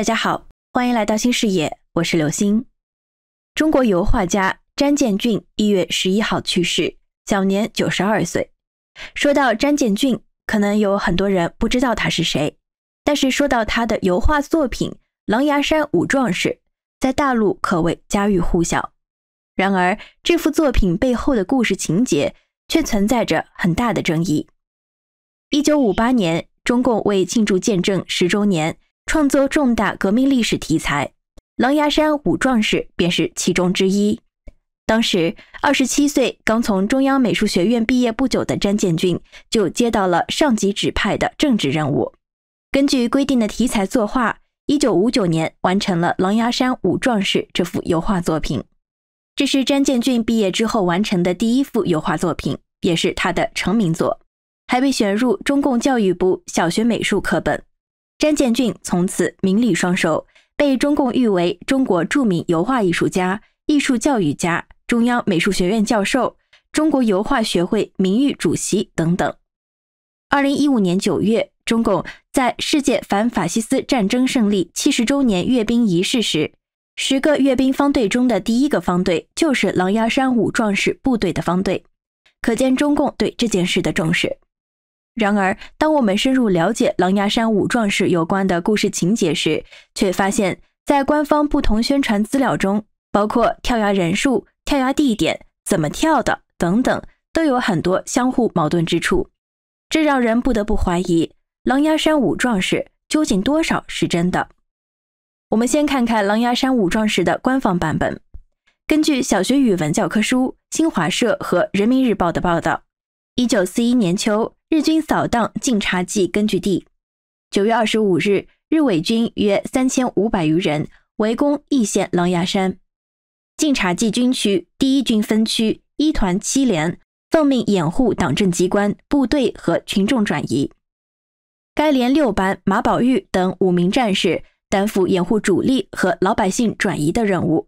大家好，欢迎来到新视野，我是刘星。中国油画家詹建俊一月十一号去世，享年九十二岁。说到詹建俊，可能有很多人不知道他是谁，但是说到他的油画作品《狼牙山五壮士》，在大陆可谓家喻户晓。然而，这幅作品背后的故事情节却存在着很大的争议。一九五八年，中共为庆祝建政十周年。创作重大革命历史题材，《狼牙山五壮士》便是其中之一。当时，二十七岁刚从中央美术学院毕业不久的詹建军，就接到了上级指派的政治任务，根据规定的题材作画。一九五九年，完成了《狼牙山五壮士》这幅油画作品。这是詹建俊毕业之后完成的第一幅油画作品，也是他的成名作，还被选入中共教育部小学美术课本。詹建俊从此名利双收，被中共誉为中国著名油画艺术家、艺术教育家、中央美术学院教授、中国油画学会名誉主席等等。二零一五年九月，中共在世界反法西斯战争胜利七十周年阅兵仪式时，十个阅兵方队中的第一个方队就是狼牙山五壮士部队的方队，可见中共对这件事的重视。然而，当我们深入了解狼牙山五壮士有关的故事情节时，却发现，在官方不同宣传资料中，包括跳崖人数、跳崖地点、怎么跳的等等，都有很多相互矛盾之处。这让人不得不怀疑，狼牙山五壮士究竟多少是真的。我们先看看狼牙山五壮士的官方版本。根据小学语文教科书、新华社和人民日报的报道，1941年秋。日军扫荡晋察冀根据地。九月二十五日，日伪军约三千五百余人围攻易县狼牙山。晋察冀军区第一军分区一团七连奉命掩护党政机关、部队和群众转移。该连六班马宝玉等五名战士担负掩护主力和老百姓转移的任务。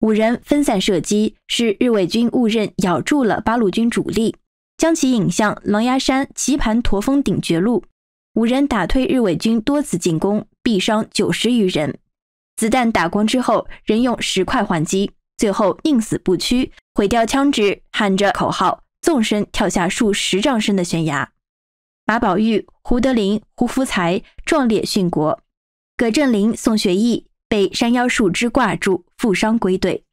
五人分散射击，是日伪军误认咬住了八路军主力。将其引向狼牙山棋盘陀峰顶绝路，五人打退日伪军多次进攻，毙伤九十余人。子弹打光之后，仍用石块还击，最后宁死不屈，毁掉枪支，喊着口号，纵身跳下数十丈深的悬崖。马宝玉、胡德林、胡福才壮烈殉国，葛振林、宋学义被山腰树枝挂住负伤归队。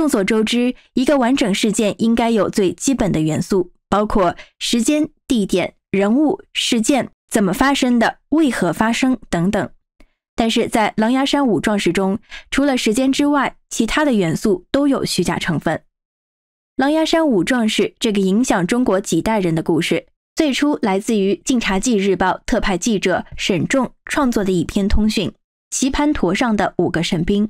众所周知，一个完整事件应该有最基本的元素，包括时间、地点、人物、事件怎么发生的、为何发生等等。但是在《狼牙山五壮士》中，除了时间之外，其他的元素都有虚假成分。《狼牙山五壮士》这个影响中国几代人的故事，最初来自于《晋察冀日报》特派记者沈重创作的一篇通讯《棋盘陀上的五个神兵》。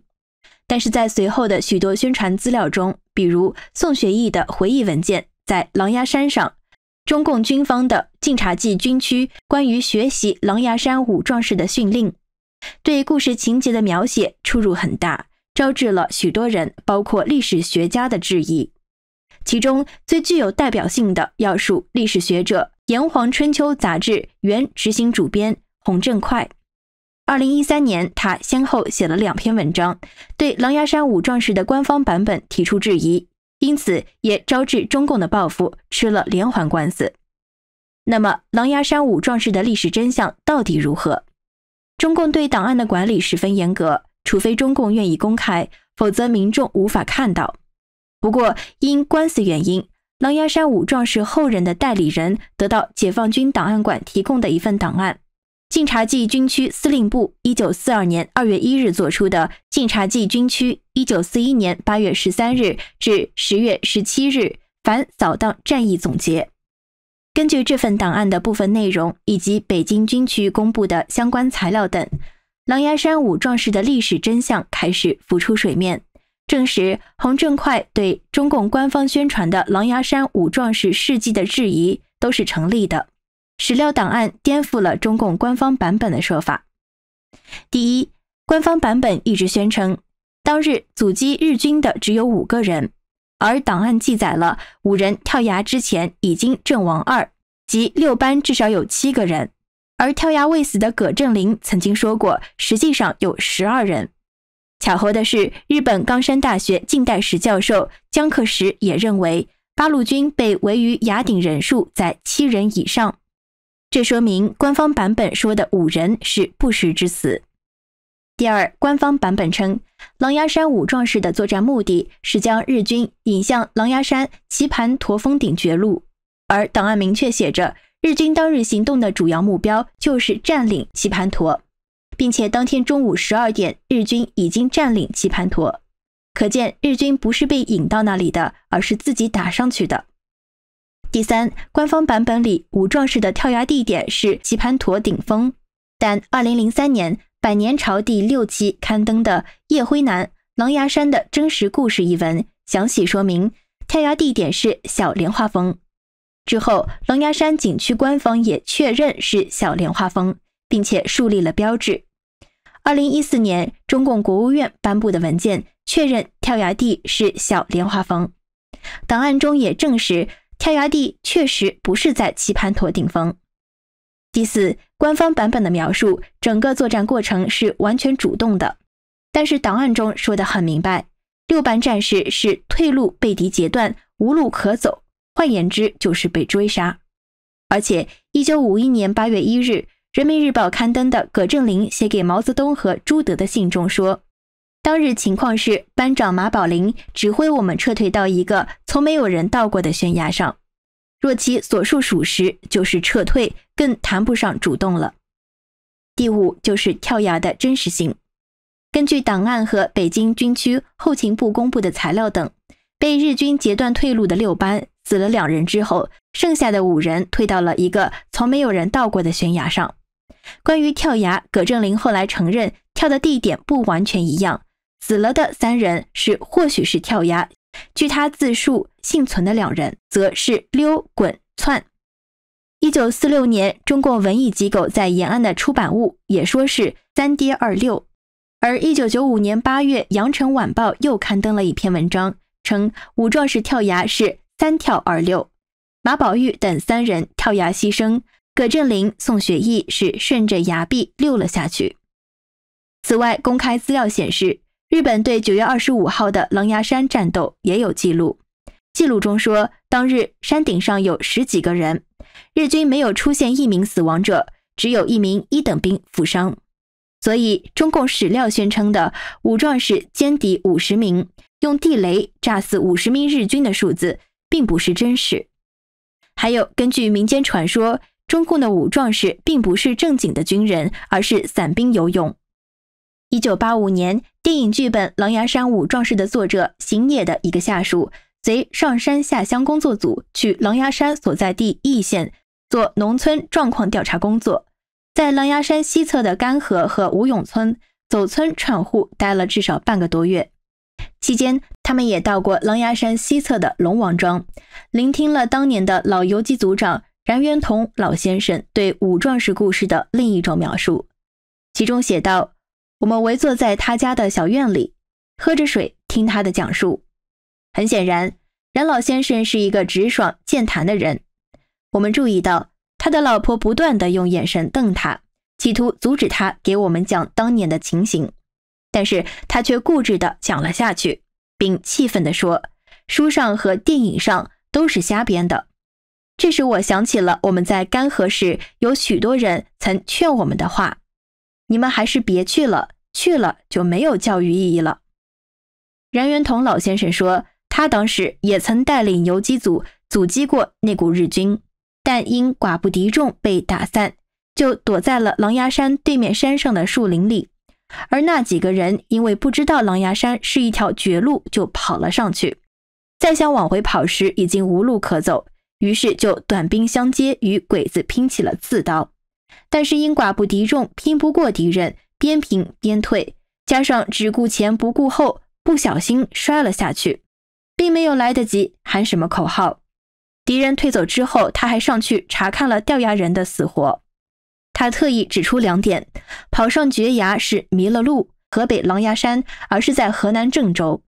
但是在随后的许多宣传资料中，比如宋学义的回忆文件、在狼牙山上中共军方的晋察冀军区关于学习狼牙山五壮士的训令，对故事情节的描写出入很大，招致了许多人，包括历史学家的质疑。其中最具有代表性的，要数历史学者《炎黄春秋》杂志原执行主编洪振快。二零一三年，他先后写了两篇文章，对狼牙山五壮士的官方版本提出质疑，因此也招致中共的报复，吃了连环官司。那么，狼牙山五壮士的历史真相到底如何？中共对档案的管理十分严格，除非中共愿意公开，否则民众无法看到。不过，因官司原因，狼牙山五壮士后人的代理人得到解放军档案馆提供的一份档案。晋察冀军区司令部一九四二年二月一日作出的《晋察冀军区一九四一年八月十三日至十月十七日反扫荡战役总结》，根据这份档案的部分内容以及北京军区公布的相关材料等，狼牙山五壮士的历史真相开始浮出水面，证实洪振快对中共官方宣传的狼牙山五壮士事迹的质疑都是成立的。史料档案颠覆了中共官方版本的说法。第一，官方版本一直宣称，当日阻击日军的只有五个人，而档案记载了五人跳崖之前已经阵亡二，即六班至少有七个人。而跳崖未死的葛振林曾经说过，实际上有十二人。巧合的是，日本冈山大学近代史教授江克石也认为，八路军被围于崖顶人数在七人以上。这说明官方版本说的五人是不实之词。第二，官方版本称狼牙山五壮士的作战目的是将日军引向狼牙山棋盘陀峰顶绝路，而档案明确写着日军当日行动的主要目标就是占领棋盘陀，并且当天中午十二点日军已经占领棋盘陀，可见日军不是被引到那里的，而是自己打上去的。第三，官方版本里五壮士的跳崖地点是棋盘陀顶峰，但二零零三年《百年潮》第六期刊登的叶辉南《狼牙山的真实故事》一文详细说明，跳崖地点是小莲花峰。之后，狼牙山景区官方也确认是小莲花峰，并且树立了标志。二零一四年，中共国务院颁布的文件确认跳崖地是小莲花峰，档案中也证实。跳崖地确实不是在棋盘陀顶峰。第四，官方版本的描述，整个作战过程是完全主动的，但是档案中说的很明白，六班战士是退路被敌截断，无路可走，换言之就是被追杀。而且，一九五一年八月一日，《人民日报》刊登的葛振林写给毛泽东和朱德的信中说。当日情况是，班长马宝林指挥我们撤退到一个从没有人到过的悬崖上。若其所述属实，就是撤退，更谈不上主动了。第五就是跳崖的真实性。根据档案和北京军区后勤部公布的材料等，被日军截断退路的六班死了两人之后，剩下的五人退到了一个从没有人到过的悬崖上。关于跳崖，葛振林后来承认跳的地点不完全一样。死了的三人是或许是跳崖，据他自述，幸存的两人则是溜滚窜。一九四六年，中共文艺机构在延安的出版物也说是三跌二溜，而一九九五年八月，《羊城晚报》又刊登了一篇文章，称五壮士跳崖是三跳二溜，马宝玉等三人跳崖牺牲，葛振林、宋学义是顺着崖壁溜了下去。此外，公开资料显示。日本对九月二十五号的狼牙山战斗也有记录，记录中说，当日山顶上有十几个人，日军没有出现一名死亡者，只有一名一等兵负伤。所以，中共史料宣称的五壮士歼敌五十名，用地雷炸死五十名日军的数字，并不是真实。还有，根据民间传说，中共的五壮士并不是正经的军人，而是散兵游泳。一九八五年，电影剧本《狼牙山五壮士》的作者邢野的一个下属随上山下乡工作组去狼牙山所在地易县做农村状况调查工作，在狼牙山西侧的干河和吴永村走村串户，待了至少半个多月。期间，他们也到过狼牙山西侧的龙王庄，聆听了当年的老游击组长冉元同老先生对五壮士故事的另一种描述，其中写道。我们围坐在他家的小院里，喝着水，听他的讲述。很显然，冉老先生是一个直爽健谈的人。我们注意到，他的老婆不断地用眼神瞪他，企图阻止他给我们讲当年的情形，但是他却固执地讲了下去，并气愤地说：“书上和电影上都是瞎编的。”这使我想起了我们在干涸时有许多人曾劝我们的话。你们还是别去了，去了就没有教育意义了。冉元同老先生说，他当时也曾带领游击组阻击过那股日军，但因寡不敌众被打散，就躲在了狼牙山对面山上的树林里。而那几个人因为不知道狼牙山是一条绝路，就跑了上去，再想往回跑时已经无路可走，于是就短兵相接与鬼子拼起了刺刀。但是因寡不敌众，拼不过敌人，边拼边退，加上只顾前不顾后，不小心摔了下去，并没有来得及喊什么口号。敌人退走之后，他还上去查看了掉崖人的死活。他特意指出两点：跑上绝崖是迷了路，河北狼牙山，而是在河南郑州；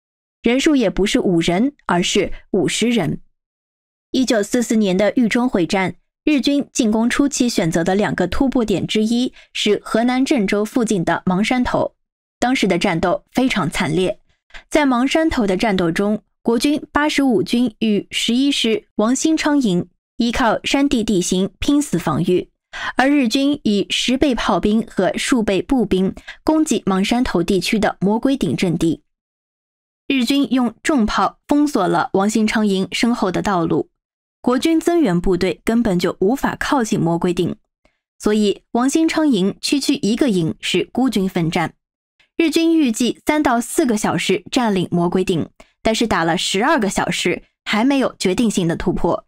人数也不是五人，而是五十人。一九四四年的豫中会战。日军进攻初期选择的两个突破点之一是河南郑州附近的芒山头，当时的战斗非常惨烈。在芒山头的战斗中，国军八十五军与十一师王新昌营依靠山地地形拼死防御，而日军以十倍炮兵和数倍步兵攻击芒山头地区的魔鬼顶阵地。日军用重炮封锁了王新昌营身后的道路。国军增援部队根本就无法靠近魔鬼顶，所以王新昌营区区一个营是孤军奋战。日军预计三到四个小时占领魔鬼顶，但是打了十二个小时还没有决定性的突破。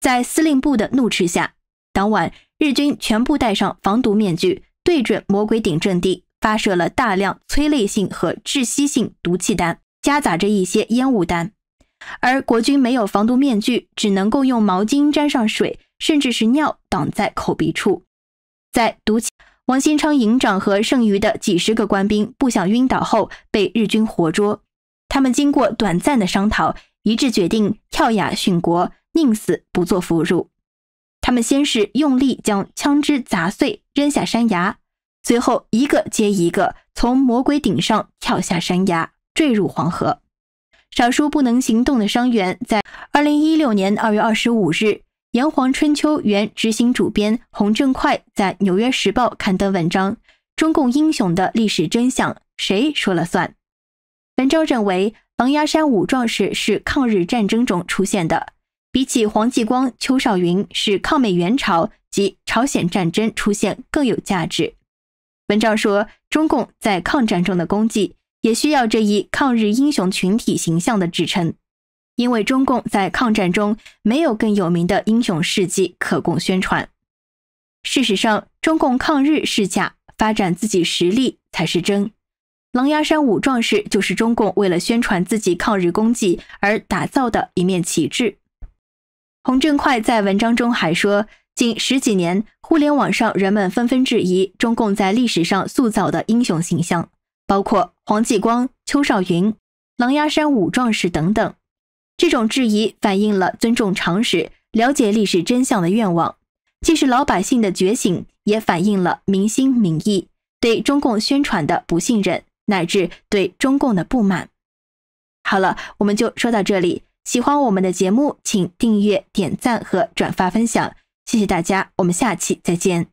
在司令部的怒斥下，当晚日军全部戴上防毒面具，对准魔鬼顶阵地发射了大量催泪性和窒息性毒气弹，夹杂着一些烟雾弹。而国军没有防毒面具，只能够用毛巾沾上水，甚至是尿挡在口鼻处。在毒气，王新昌营长和剩余的几十个官兵不想晕倒后被日军活捉，他们经过短暂的商讨，一致决定跳崖殉国，宁死不做俘虏。他们先是用力将枪支砸碎，扔下山崖，随后一个接一个从魔鬼顶上跳下山崖，坠入黄河。少数不能行动的伤员，在二零一六年二月二十五日，《炎黄春秋》原执行主编洪正快在《纽约时报》刊登文章《中共英雄的历史真相，谁说了算》。文章认为，狼牙山五壮士是抗日战争中出现的，比起黄继光、邱少云是抗美援朝及朝鲜战争出现更有价值。文章说，中共在抗战中的功绩。也需要这一抗日英雄群体形象的支撑，因为中共在抗战中没有更有名的英雄事迹可供宣传。事实上，中共抗日是假，发展自己实力才是真。狼牙山五壮士就是中共为了宣传自己抗日功绩而打造的一面旗帜。洪振快在文章中还说，近十几年，互联网上人们纷纷质疑中共在历史上塑造的英雄形象。包括黄继光、邱少云、狼牙山五壮士等等，这种质疑反映了尊重常识、了解历史真相的愿望，既是老百姓的觉醒，也反映了民心民意对中共宣传的不信任，乃至对中共的不满。好了，我们就说到这里。喜欢我们的节目，请订阅、点赞和转发分享，谢谢大家，我们下期再见。